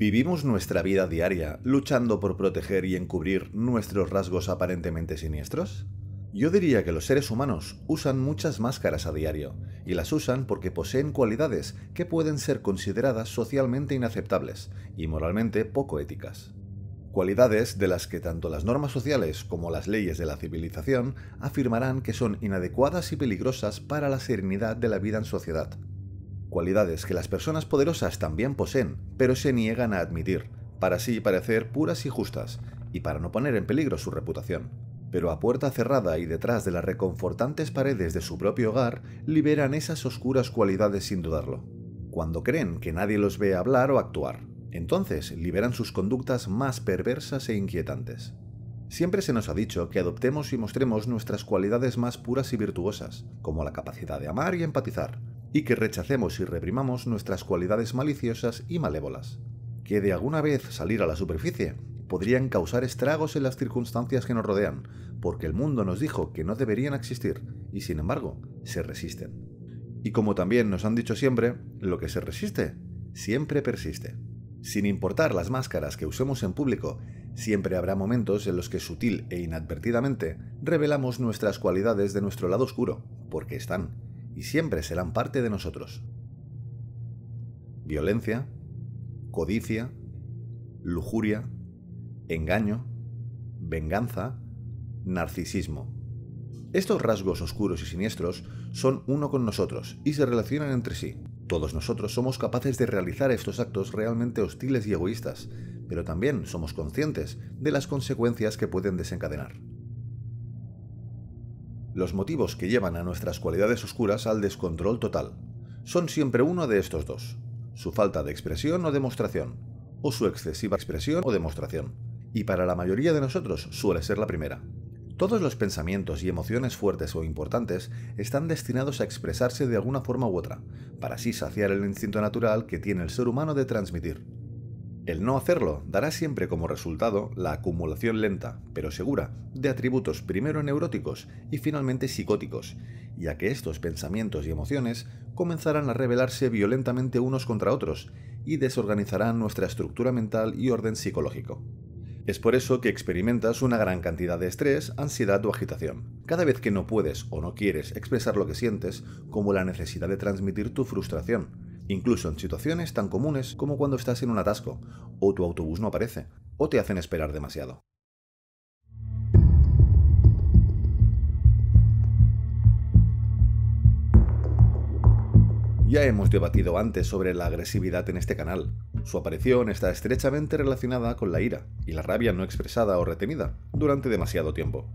Vivimos nuestra vida diaria luchando por proteger y encubrir nuestros rasgos aparentemente siniestros? Yo diría que los seres humanos usan muchas máscaras a diario, y las usan porque poseen cualidades que pueden ser consideradas socialmente inaceptables y moralmente poco éticas. Cualidades de las que tanto las normas sociales como las leyes de la civilización afirmarán que son inadecuadas y peligrosas para la serenidad de la vida en sociedad cualidades que las personas poderosas también poseen, pero se niegan a admitir, para así parecer puras y justas, y para no poner en peligro su reputación. Pero a puerta cerrada y detrás de las reconfortantes paredes de su propio hogar, liberan esas oscuras cualidades sin dudarlo, cuando creen que nadie los ve hablar o actuar. Entonces liberan sus conductas más perversas e inquietantes. Siempre se nos ha dicho que adoptemos y mostremos nuestras cualidades más puras y virtuosas, como la capacidad de amar y empatizar, y que rechacemos y reprimamos nuestras cualidades maliciosas y malévolas, que de alguna vez salir a la superficie podrían causar estragos en las circunstancias que nos rodean, porque el mundo nos dijo que no deberían existir y sin embargo se resisten. Y como también nos han dicho siempre, lo que se resiste siempre persiste. Sin importar las máscaras que usemos en público, siempre habrá momentos en los que sutil e inadvertidamente revelamos nuestras cualidades de nuestro lado oscuro, porque están y siempre serán parte de nosotros. Violencia, codicia, lujuria, engaño, venganza, narcisismo. Estos rasgos oscuros y siniestros son uno con nosotros y se relacionan entre sí. Todos nosotros somos capaces de realizar estos actos realmente hostiles y egoístas, pero también somos conscientes de las consecuencias que pueden desencadenar. Los motivos que llevan a nuestras cualidades oscuras al descontrol total son siempre uno de estos dos, su falta de expresión o demostración, o su excesiva expresión o demostración, y para la mayoría de nosotros suele ser la primera. Todos los pensamientos y emociones fuertes o importantes están destinados a expresarse de alguna forma u otra, para así saciar el instinto natural que tiene el ser humano de transmitir. El no hacerlo dará siempre como resultado la acumulación lenta, pero segura, de atributos primero neuróticos y finalmente psicóticos, ya que estos pensamientos y emociones comenzarán a rebelarse violentamente unos contra otros y desorganizarán nuestra estructura mental y orden psicológico. Es por eso que experimentas una gran cantidad de estrés, ansiedad o agitación. Cada vez que no puedes o no quieres expresar lo que sientes, como la necesidad de transmitir tu frustración, incluso en situaciones tan comunes como cuando estás en un atasco, o tu autobús no aparece, o te hacen esperar demasiado. Ya hemos debatido antes sobre la agresividad en este canal. Su aparición está estrechamente relacionada con la ira y la rabia no expresada o retenida durante demasiado tiempo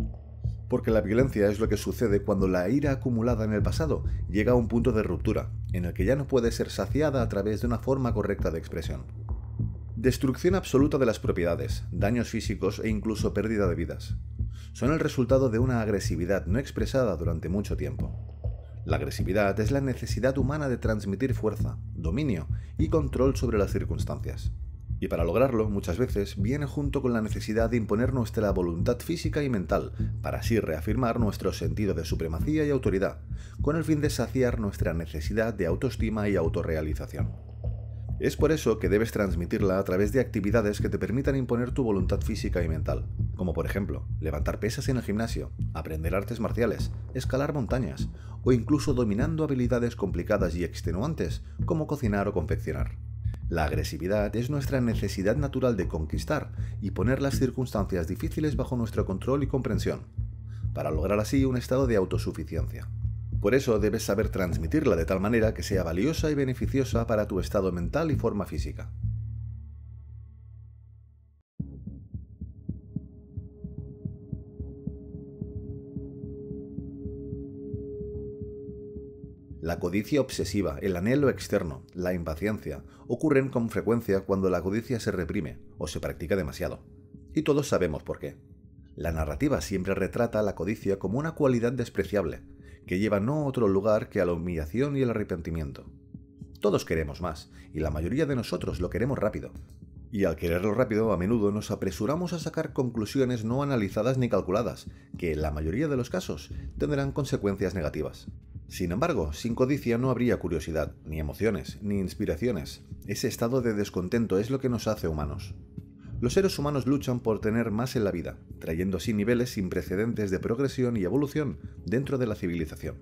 porque la violencia es lo que sucede cuando la ira acumulada en el pasado llega a un punto de ruptura, en el que ya no puede ser saciada a través de una forma correcta de expresión. Destrucción absoluta de las propiedades, daños físicos e incluso pérdida de vidas. Son el resultado de una agresividad no expresada durante mucho tiempo. La agresividad es la necesidad humana de transmitir fuerza, dominio y control sobre las circunstancias. Y para lograrlo, muchas veces, viene junto con la necesidad de imponer nuestra voluntad física y mental, para así reafirmar nuestro sentido de supremacía y autoridad, con el fin de saciar nuestra necesidad de autoestima y autorrealización. Es por eso que debes transmitirla a través de actividades que te permitan imponer tu voluntad física y mental, como por ejemplo levantar pesas en el gimnasio, aprender artes marciales, escalar montañas o incluso dominando habilidades complicadas y extenuantes como cocinar o confeccionar. La agresividad es nuestra necesidad natural de conquistar y poner las circunstancias difíciles bajo nuestro control y comprensión, para lograr así un estado de autosuficiencia. Por eso debes saber transmitirla de tal manera que sea valiosa y beneficiosa para tu estado mental y forma física. La codicia obsesiva, el anhelo externo, la impaciencia, ocurren con frecuencia cuando la codicia se reprime o se practica demasiado. Y todos sabemos por qué. La narrativa siempre retrata a la codicia como una cualidad despreciable, que lleva no a otro lugar que a la humillación y el arrepentimiento. Todos queremos más, y la mayoría de nosotros lo queremos rápido. Y al quererlo rápido, a menudo nos apresuramos a sacar conclusiones no analizadas ni calculadas, que en la mayoría de los casos tendrán consecuencias negativas. Sin embargo, sin codicia no habría curiosidad, ni emociones, ni inspiraciones. Ese estado de descontento es lo que nos hace humanos. Los seres humanos luchan por tener más en la vida, trayendo así niveles sin precedentes de progresión y evolución dentro de la civilización.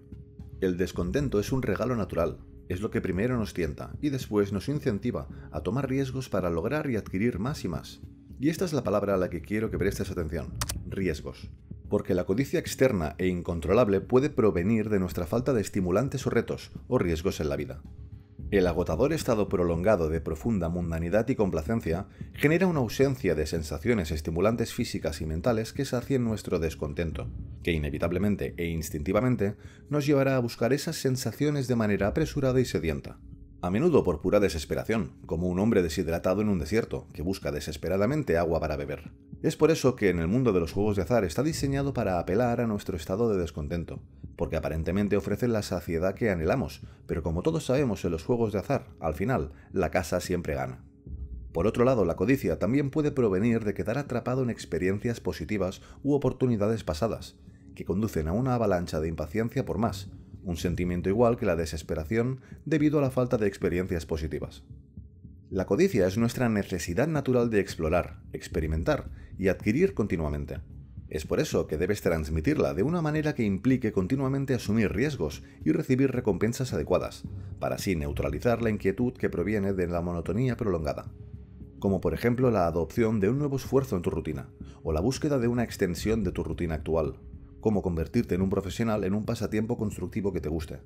El descontento es un regalo natural, es lo que primero nos tienta y después nos incentiva a tomar riesgos para lograr y adquirir más y más. Y esta es la palabra a la que quiero que prestes atención, riesgos porque la codicia externa e incontrolable puede provenir de nuestra falta de estimulantes o retos o riesgos en la vida. El agotador estado prolongado de profunda mundanidad y complacencia genera una ausencia de sensaciones estimulantes físicas y mentales que sacien nuestro descontento, que inevitablemente e instintivamente nos llevará a buscar esas sensaciones de manera apresurada y sedienta a menudo por pura desesperación, como un hombre deshidratado en un desierto, que busca desesperadamente agua para beber. Es por eso que en el mundo de los juegos de azar está diseñado para apelar a nuestro estado de descontento, porque aparentemente ofrecen la saciedad que anhelamos, pero como todos sabemos en los juegos de azar, al final, la casa siempre gana. Por otro lado, la codicia también puede provenir de quedar atrapado en experiencias positivas u oportunidades pasadas, que conducen a una avalancha de impaciencia por más, un sentimiento igual que la desesperación debido a la falta de experiencias positivas. La codicia es nuestra necesidad natural de explorar, experimentar y adquirir continuamente. Es por eso que debes transmitirla de una manera que implique continuamente asumir riesgos y recibir recompensas adecuadas, para así neutralizar la inquietud que proviene de la monotonía prolongada. Como por ejemplo la adopción de un nuevo esfuerzo en tu rutina, o la búsqueda de una extensión de tu rutina actual, cómo convertirte en un profesional en un pasatiempo constructivo que te guste.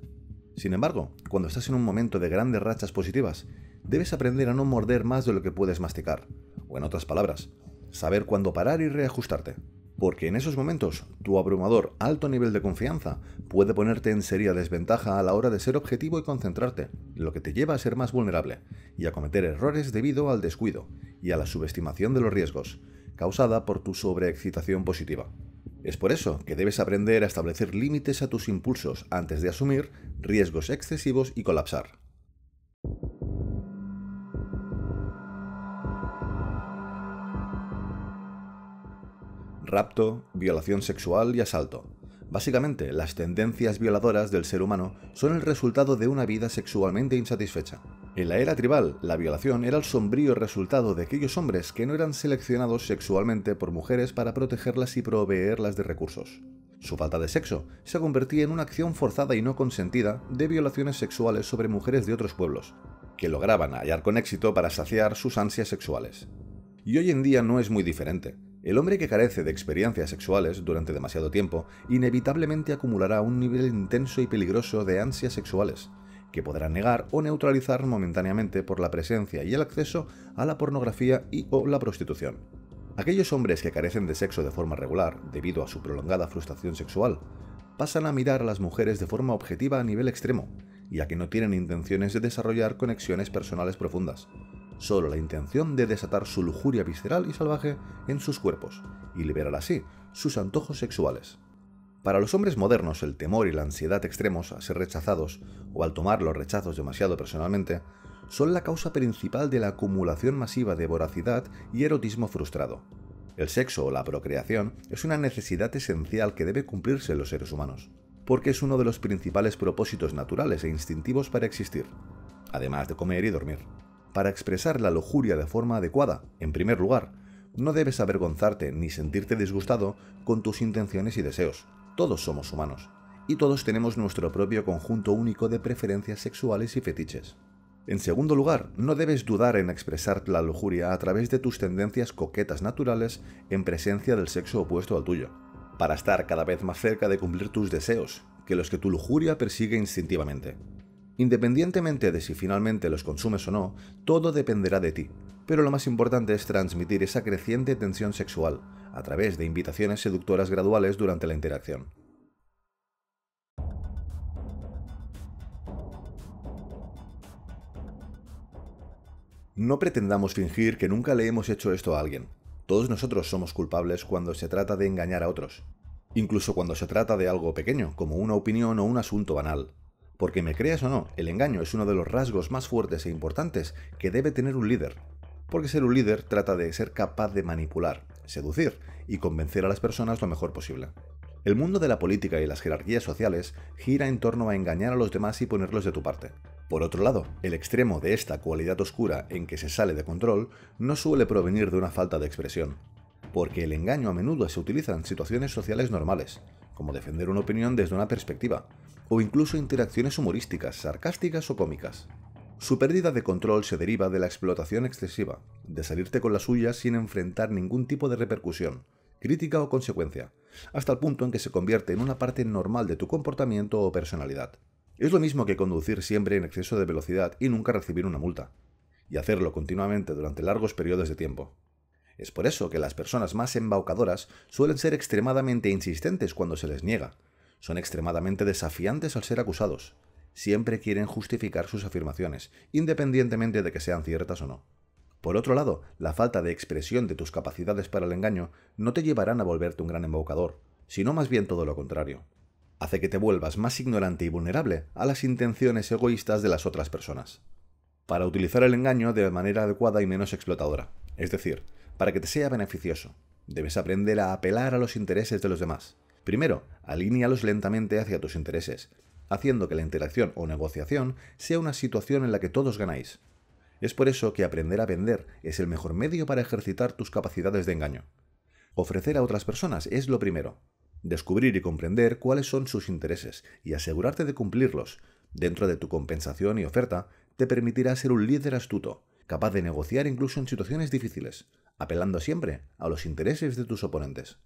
Sin embargo, cuando estás en un momento de grandes rachas positivas, debes aprender a no morder más de lo que puedes masticar, o en otras palabras, saber cuándo parar y reajustarte. Porque en esos momentos, tu abrumador alto nivel de confianza puede ponerte en seria desventaja a la hora de ser objetivo y concentrarte, lo que te lleva a ser más vulnerable y a cometer errores debido al descuido y a la subestimación de los riesgos, causada por tu sobreexcitación positiva. Es por eso que debes aprender a establecer límites a tus impulsos antes de asumir riesgos excesivos y colapsar. Rapto, violación sexual y asalto. Básicamente, las tendencias violadoras del ser humano son el resultado de una vida sexualmente insatisfecha. En la era tribal, la violación era el sombrío resultado de aquellos hombres que no eran seleccionados sexualmente por mujeres para protegerlas y proveerlas de recursos. Su falta de sexo se convertía en una acción forzada y no consentida de violaciones sexuales sobre mujeres de otros pueblos, que lograban hallar con éxito para saciar sus ansias sexuales. Y hoy en día no es muy diferente. El hombre que carece de experiencias sexuales durante demasiado tiempo inevitablemente acumulará un nivel intenso y peligroso de ansias sexuales, que podrán negar o neutralizar momentáneamente por la presencia y el acceso a la pornografía y o la prostitución. Aquellos hombres que carecen de sexo de forma regular, debido a su prolongada frustración sexual, pasan a mirar a las mujeres de forma objetiva a nivel extremo, ya que no tienen intenciones de desarrollar conexiones personales profundas, solo la intención de desatar su lujuria visceral y salvaje en sus cuerpos, y liberar así sus antojos sexuales. Para los hombres modernos, el temor y la ansiedad extremos a ser rechazados o al tomar los rechazos demasiado personalmente son la causa principal de la acumulación masiva de voracidad y erotismo frustrado. El sexo o la procreación es una necesidad esencial que debe cumplirse en los seres humanos, porque es uno de los principales propósitos naturales e instintivos para existir, además de comer y dormir. Para expresar la lujuria de forma adecuada, en primer lugar, no debes avergonzarte ni sentirte disgustado con tus intenciones y deseos, todos somos humanos, y todos tenemos nuestro propio conjunto único de preferencias sexuales y fetiches. En segundo lugar, no debes dudar en expresar la lujuria a través de tus tendencias coquetas naturales en presencia del sexo opuesto al tuyo, para estar cada vez más cerca de cumplir tus deseos, que los que tu lujuria persigue instintivamente. Independientemente de si finalmente los consumes o no, todo dependerá de ti, pero lo más importante es transmitir esa creciente tensión sexual, a través de invitaciones seductoras graduales durante la interacción. No pretendamos fingir que nunca le hemos hecho esto a alguien. Todos nosotros somos culpables cuando se trata de engañar a otros, incluso cuando se trata de algo pequeño, como una opinión o un asunto banal. Porque me creas o no, el engaño es uno de los rasgos más fuertes e importantes que debe tener un líder. Porque ser un líder trata de ser capaz de manipular, seducir y convencer a las personas lo mejor posible. El mundo de la política y las jerarquías sociales gira en torno a engañar a los demás y ponerlos de tu parte. Por otro lado, el extremo de esta cualidad oscura en que se sale de control no suele provenir de una falta de expresión, porque el engaño a menudo se utiliza en situaciones sociales normales, como defender una opinión desde una perspectiva, o incluso interacciones humorísticas, sarcásticas o cómicas. Su pérdida de control se deriva de la explotación excesiva, de salirte con la suya sin enfrentar ningún tipo de repercusión, crítica o consecuencia, hasta el punto en que se convierte en una parte normal de tu comportamiento o personalidad. Es lo mismo que conducir siempre en exceso de velocidad y nunca recibir una multa, y hacerlo continuamente durante largos periodos de tiempo. Es por eso que las personas más embaucadoras suelen ser extremadamente insistentes cuando se les niega, son extremadamente desafiantes al ser acusados. Siempre quieren justificar sus afirmaciones, independientemente de que sean ciertas o no. Por otro lado, la falta de expresión de tus capacidades para el engaño no te llevarán a volverte un gran embaucador, sino más bien todo lo contrario. Hace que te vuelvas más ignorante y vulnerable a las intenciones egoístas de las otras personas. Para utilizar el engaño de manera adecuada y menos explotadora, es decir, para que te sea beneficioso, debes aprender a apelar a los intereses de los demás, Primero, alínealos lentamente hacia tus intereses, haciendo que la interacción o negociación sea una situación en la que todos ganáis. Es por eso que aprender a vender es el mejor medio para ejercitar tus capacidades de engaño. Ofrecer a otras personas es lo primero. Descubrir y comprender cuáles son sus intereses y asegurarte de cumplirlos, dentro de tu compensación y oferta, te permitirá ser un líder astuto, capaz de negociar incluso en situaciones difíciles, apelando siempre a los intereses de tus oponentes.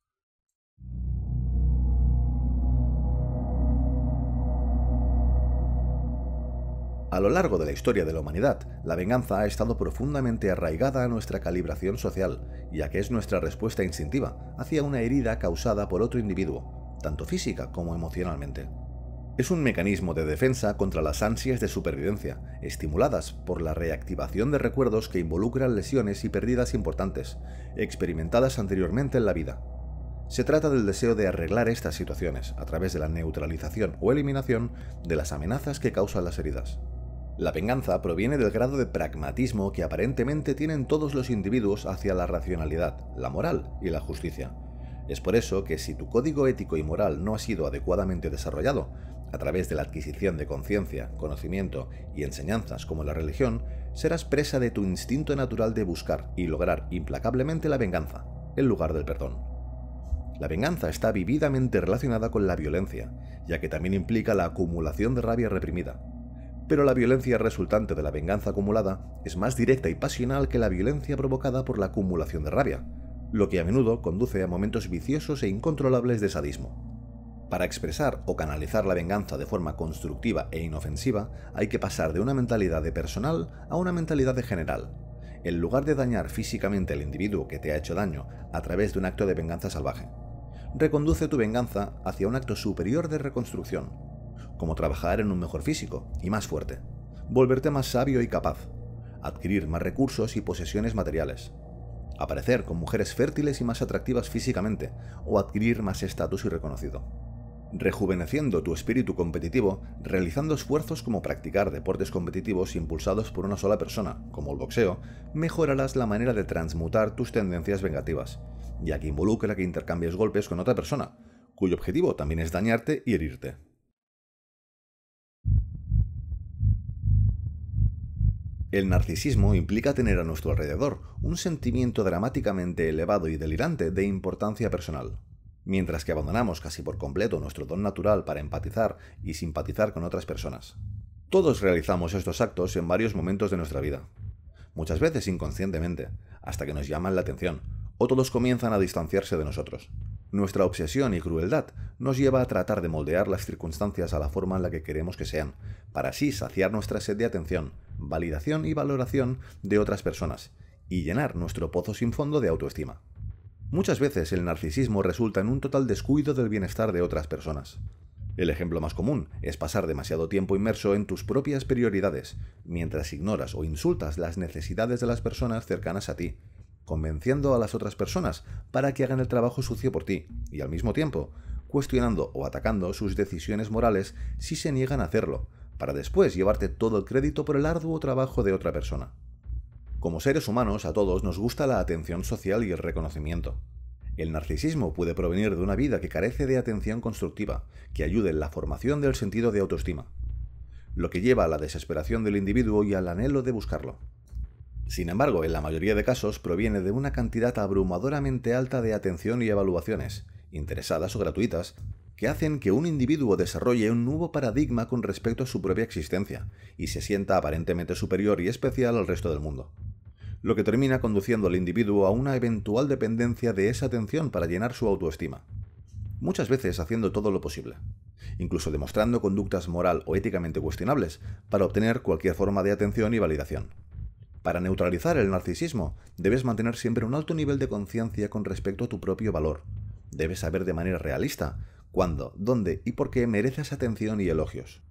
A lo largo de la historia de la humanidad, la venganza ha estado profundamente arraigada a nuestra calibración social, ya que es nuestra respuesta instintiva hacia una herida causada por otro individuo, tanto física como emocionalmente. Es un mecanismo de defensa contra las ansias de supervivencia, estimuladas por la reactivación de recuerdos que involucran lesiones y pérdidas importantes, experimentadas anteriormente en la vida. Se trata del deseo de arreglar estas situaciones a través de la neutralización o eliminación de las amenazas que causan las heridas. La venganza proviene del grado de pragmatismo que aparentemente tienen todos los individuos hacia la racionalidad, la moral y la justicia. Es por eso que si tu código ético y moral no ha sido adecuadamente desarrollado, a través de la adquisición de conciencia, conocimiento y enseñanzas como la religión, serás presa de tu instinto natural de buscar y lograr implacablemente la venganza, en lugar del perdón. La venganza está vividamente relacionada con la violencia, ya que también implica la acumulación de rabia reprimida, pero la violencia resultante de la venganza acumulada es más directa y pasional que la violencia provocada por la acumulación de rabia, lo que a menudo conduce a momentos viciosos e incontrolables de sadismo. Para expresar o canalizar la venganza de forma constructiva e inofensiva, hay que pasar de una mentalidad de personal a una mentalidad de general. En lugar de dañar físicamente al individuo que te ha hecho daño a través de un acto de venganza salvaje, reconduce tu venganza hacia un acto superior de reconstrucción, como trabajar en un mejor físico y más fuerte, volverte más sabio y capaz, adquirir más recursos y posesiones materiales, aparecer con mujeres fértiles y más atractivas físicamente o adquirir más estatus y reconocido. Rejuveneciendo tu espíritu competitivo, realizando esfuerzos como practicar deportes competitivos impulsados por una sola persona, como el boxeo, mejorarás la manera de transmutar tus tendencias vengativas, ya que involucra que intercambies golpes con otra persona, cuyo objetivo también es dañarte y herirte. El narcisismo implica tener a nuestro alrededor un sentimiento dramáticamente elevado y delirante de importancia personal. Mientras que abandonamos casi por completo nuestro don natural para empatizar y simpatizar con otras personas. Todos realizamos estos actos en varios momentos de nuestra vida, muchas veces inconscientemente, hasta que nos llaman la atención, o todos comienzan a distanciarse de nosotros. Nuestra obsesión y crueldad nos lleva a tratar de moldear las circunstancias a la forma en la que queremos que sean, para así saciar nuestra sed de atención, validación y valoración de otras personas, y llenar nuestro pozo sin fondo de autoestima. Muchas veces el narcisismo resulta en un total descuido del bienestar de otras personas. El ejemplo más común es pasar demasiado tiempo inmerso en tus propias prioridades, mientras ignoras o insultas las necesidades de las personas cercanas a ti, convenciendo a las otras personas para que hagan el trabajo sucio por ti, y al mismo tiempo, cuestionando o atacando sus decisiones morales si se niegan a hacerlo, para después llevarte todo el crédito por el arduo trabajo de otra persona. Como seres humanos, a todos nos gusta la atención social y el reconocimiento. El narcisismo puede provenir de una vida que carece de atención constructiva, que ayude en la formación del sentido de autoestima, lo que lleva a la desesperación del individuo y al anhelo de buscarlo. Sin embargo, en la mayoría de casos proviene de una cantidad abrumadoramente alta de atención y evaluaciones, interesadas o gratuitas, que hacen que un individuo desarrolle un nuevo paradigma con respecto a su propia existencia y se sienta aparentemente superior y especial al resto del mundo. Lo que termina conduciendo al individuo a una eventual dependencia de esa atención para llenar su autoestima. Muchas veces haciendo todo lo posible, incluso demostrando conductas moral o éticamente cuestionables para obtener cualquier forma de atención y validación. Para neutralizar el narcisismo, debes mantener siempre un alto nivel de conciencia con respecto a tu propio valor. Debes saber de manera realista cuándo, dónde y por qué mereces atención y elogios.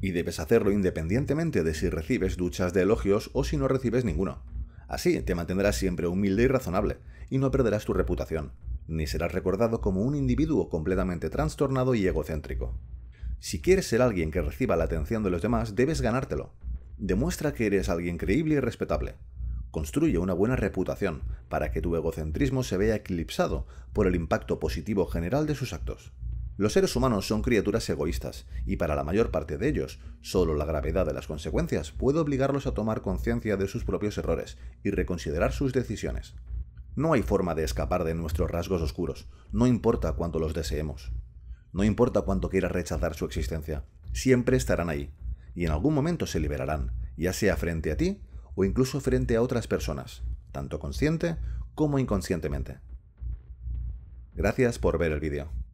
Y debes hacerlo independientemente de si recibes duchas de elogios o si no recibes ninguno. Así te mantendrás siempre humilde y razonable, y no perderás tu reputación, ni serás recordado como un individuo completamente trastornado y egocéntrico. Si quieres ser alguien que reciba la atención de los demás, debes ganártelo, Demuestra que eres alguien creíble y respetable. Construye una buena reputación para que tu egocentrismo se vea eclipsado por el impacto positivo general de sus actos. Los seres humanos son criaturas egoístas, y para la mayor parte de ellos, solo la gravedad de las consecuencias puede obligarlos a tomar conciencia de sus propios errores y reconsiderar sus decisiones. No hay forma de escapar de nuestros rasgos oscuros, no importa cuánto los deseemos. No importa cuánto quiera rechazar su existencia, siempre estarán ahí, y en algún momento se liberarán, ya sea frente a ti o incluso frente a otras personas, tanto consciente como inconscientemente. Gracias por ver el vídeo.